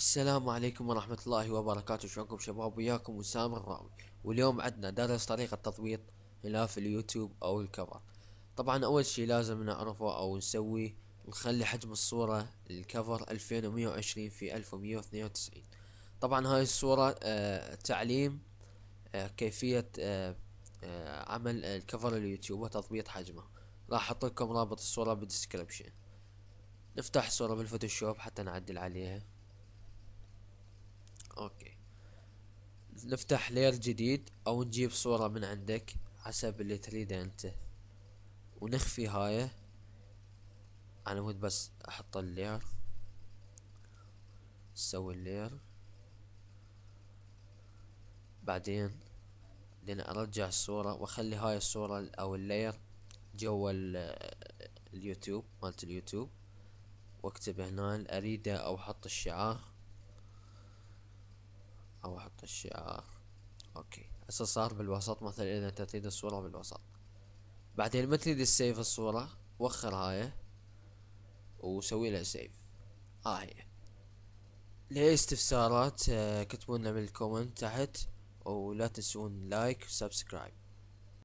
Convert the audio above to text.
السلام عليكم ورحمة الله وبركاته شلونكم شباب وياكم وسام الراوي واليوم عندنا درس طريقة تطبيق غلاف اليوتيوب او الكفر طبعا اول شي لازم نعرفه او نسويه نخلي حجم الصورة الكفر 2120 في 1192 طبعا هاي الصورة آه، تعليم آه، كيفية آه، عمل الكفر اليوتيوب وتضبيط حجمه راح احط لكم رابط الصورة بالدسكربشن نفتح صورة بالفوتوشوب حتى نعدل عليها اوكي نفتح لير جديد او نجيب صورة من عندك حسب اللي تريده انت ونخفي هاي انا مود بس احط اللير نسوي اللير بعدين بعدين ارجع الصورة واخلي هاي الصورة او اللير جوا اليوتيوب مالت اليوتيوب واكتب هنا اريده او حط الشعار او احط الشعار اوكي هسه صار بالوسط مثلا اذا انت تريد الصورة بالوسط بعدين ما تريد السيف الصورة وخر هاي وسوي لها سيف ها آه هي ليه استفسارات كتبونا لنا بالكومنت تحت ولا تنسون لايك وسبسكرايب